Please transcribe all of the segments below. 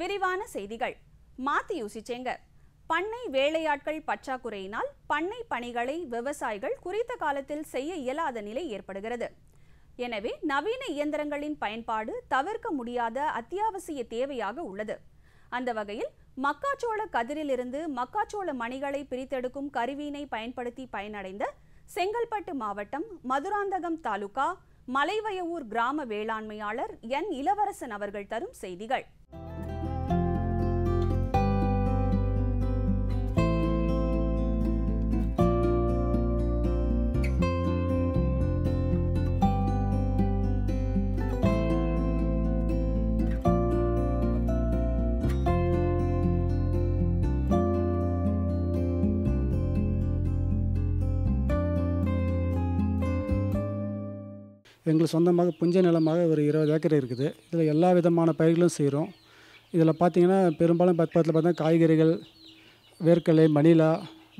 விரிவான செய்திகள் மாத்தி யோசிச்சேங்க பண்ணை வேலையாட்கள் பற்றாக்குறையினால் பண்ணை பணிகளை விவசாயிகள் குறித்த காலத்தில் செய்ய இயலாத நிலை ஏற்படுகிறது எனவே நவீன இயந்திரங்களின் பயன்பாடு தவிர்க்க முடியாத அத்தியாவசிய தேவையாக உள்ளது அந்த வகையில் மக்காச்சோள கதிரிலிருந்து மக்காச்சோள மணிகளை பிரித்தெடுக்கும் கருவியினை பயன்படுத்தி பயனடைந்த செங்கல்பட்டு மாவட்டம் மதுராந்தகம் தாலுகா மலைவயவூர் கிராம வேளாண்மையாளர் என் இளவரசன் அவர்கள் தரும் செய்திகள் எங்களுக்கு சொந்தமாக புஞ்ச நிலமாக ஒரு இருபது ஏக்கர் இருக்குது இதில் எல்லா விதமான பயிர்களும் செய்கிறோம் இதில் பார்த்திங்கன்னா பெரும்பாலும் பத்து பத்தில் பார்த்தா காய்கறிகள் வேர்க்கடலை மணிலா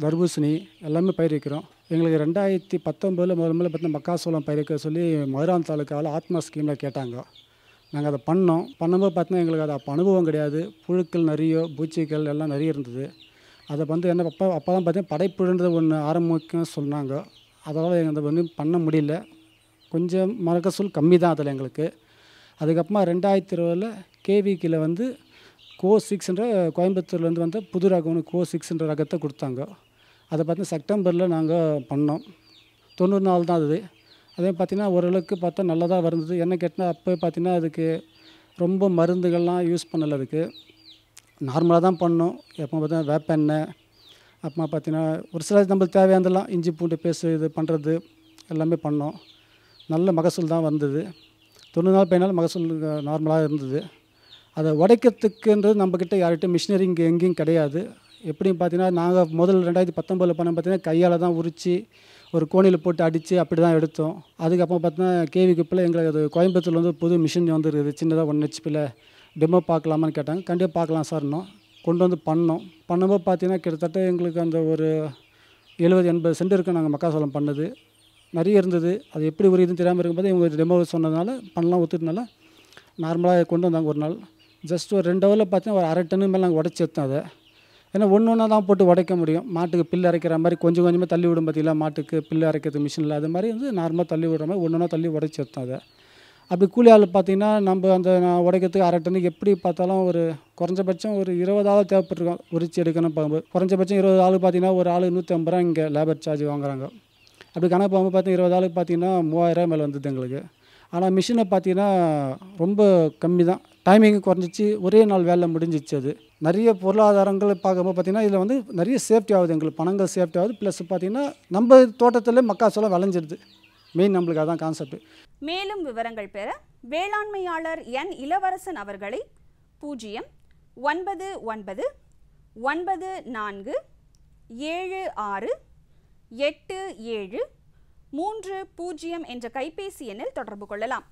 தர்பூசணி எல்லாமே பயிரிக்கிறோம் எங்களுக்கு ரெண்டாயிரத்தி பத்தொம்பதில் முதல் முதல்ல பார்த்தா மக்காசோளம் பயிரிக்க சொல்லி மதுரான் தாலுக்காவில் ஆத்மா ஸ்கீமில் கேட்டாங்க நாங்கள் அதை பண்ணோம் பண்ணும்போது பார்த்தீங்கன்னா எங்களுக்கு அது அனுபவம் கிடையாது புழுக்கள் நிறைய பூச்சிகள் எல்லாம் நிறைய இருந்தது அதை வந்து என்ன அப்போ அப்போ தான் பார்த்தீங்கன்னா படைப்புழுன்றது ஒன்று ஆரம்பிக்கும் சொன்னாங்க அதனால் எங்கள் அதை வந்து பண்ண முடியல கொஞ்சம் மரகசூல் கம்மி தான் அதில் எங்களுக்கு அதுக்கப்புறமா ரெண்டாயிரத்தி இருபதில் கேவிக்கில் வந்து கோ சிக்ஸ்ன்ற கோயம்புத்தூர்லேருந்து வந்த புது ரகம்னு கோ சிக்ஸ்ன்ற ரகத்தை கொடுத்தாங்க அதை பார்த்து செப்டம்பரில் நாங்கள் பண்ணோம் தொண்ணூறு நாள் தான் அது அதே பார்த்திங்கன்னா ஓரளவுக்கு பார்த்தா நல்லதாக வருந்தது என்ன கேட்டால் அப்போ பார்த்திங்கன்னா அதுக்கு ரொம்ப மருந்துகள்லாம் யூஸ் பண்ணலை அதுக்கு நார்மலாக தான் பண்ணோம் எப்போ பார்த்தா வேப்பெண்ணெய் அப்புறமா பார்த்திங்கன்னா ஒரு சில நம்மளுக்கு தேவையானதெல்லாம் இஞ்சி பூண்டு பேசு இது பண்ணுறது எல்லாமே பண்ணோம் நல்ல மகசூல் தான் வந்தது தொண்ணூறு நாள் பதினாலு மகசூல் நார்மலாக இருந்தது அதை உடைக்கிறதுக்குன்றது நம்மக்கிட்ட யார்கிட்ட மிஷினரி இங்கே எங்கேயும் கிடையாது எப்படின்னு பார்த்தீங்கன்னா நாங்கள் முதல் ரெண்டாயிரத்தி பத்தொம்பதில் பண்ண பார்த்திங்கன்னா கையால் தான் உரித்து ஒரு கோணியில் போட்டு அடித்து அப்படி தான் எடுத்தோம் அதுக்கப்புறம் பார்த்தீங்கன்னா கேவி குப்பில் எங்களுக்கு அது கோயம்புத்தூரில் வந்து புது மிஷின் வந்துருக்குது சின்னதாக ஒன் ஹெச்பியில் டெமோ பார்க்கலாமான்னு கேட்டாங்க கண்டிப்பாக பார்க்கலாம் சார்னோம் கொண்டு வந்து பண்ணோம் பண்ணும்போது பார்த்திங்கன்னா கிட்டத்தட்ட எங்களுக்கு அந்த ஒரு எழுபது எண்பது சென்ட் இருக்கும் நாங்கள் மக்காசோளம் பண்ணது நிறைய இருந்தது அது எப்படி ஒரு இதுன்னு தெரியாமல் இருக்கும்போது இவங்க டெமோ சொன்னதுனால பண்ணலாம் ஒத்துட்டனால நார்மலாக கொண்டு வந்தாங்க ஒரு நாள் ஜஸ்ட் ஒரு ரெண்டு ஹவரில் பார்த்தீங்கன்னா ஒரு அரை டன்னு மேலே நாங்கள் உடச்சி எடுத்தோம் அதை ஏன்னா ஒன்று ஒன்றா தான் போட்டு உடைக்க முடியும் மாட்டுக்கு பில் அரைக்கிற மாதிரி கொஞ்சம் கொஞ்சமாக தள்ளி விடும் பார்த்தீங்களா மாட்டுக்கு பில் அரைக்கிறது மிஷினில் அது மாதிரி வந்து நார்மலாக தள்ளி விடுற மாதிரி ஒன்று ஒன்றா தள்ளி உடச்சி எடுத்தோம் அதை அப்படி கூலி ஆள் பார்த்திங்கன்னா நம்ம அந்த உடைக்கிறதுக்கு அரை டன்னுக்கு எப்படி பார்த்தாலும் ஒரு குறைஞ்சபட்சம் ஒரு இருபது ஆள் தேவைப்பட்டிருக்கோம் உரிச்சு எடுக்கணும் பார்க்கும்போது குறைஞ்சபட்சம் இருபது ஆள் பார்த்திங்கன்னா ஒரு ஆள் நூற்றி ஐம்பது ரூபா இங்கே லேபர் சார்ஜ் வாங்குறாங்க அப்படி கணக்கு போகும்போது பார்த்தீங்கன்னா இருபது ஆளுக்கு பார்த்தீங்கன்னா மூவாயிரம் மேலே வந்தது எங்களுக்கு ஆனால் மிஷினை பார்த்தீங்கன்னா ரொம்ப கம்மி தான் டைமிங் குறைஞ்சிச்சு ஒரே நாள் வேலை முடிஞ்சிச்சு அது நிறைய பொருளாதாரங்கள் பார்க்கும்போது பார்த்திங்கன்னா இதில் வந்து நிறைய சேஃப்டி ஆகுது எங்களுக்கு பணங்கள் சேஃப்டி ஆகுது ப்ளஸ் பார்த்திங்கன்னா நம்ம தோட்டத்தில் மக்காச்சோளம் விளைஞ்சிடுது மெயின் நம்மளுக்கு அதான் கான்செப்ட் மேலும் விவரங்கள் பெற வேளாண்மையாளர் என் இளவரசன் அவர்களை பூஜ்ஜியம் ஒன்பது ஒன்பது ஒன்பது நான்கு ஏழு ஆறு எட்டு ஏழு மூன்று பூஜ்ஜியம் என்ற கைபேசி எண்ணில் தொடர்பு கொள்ளலாம்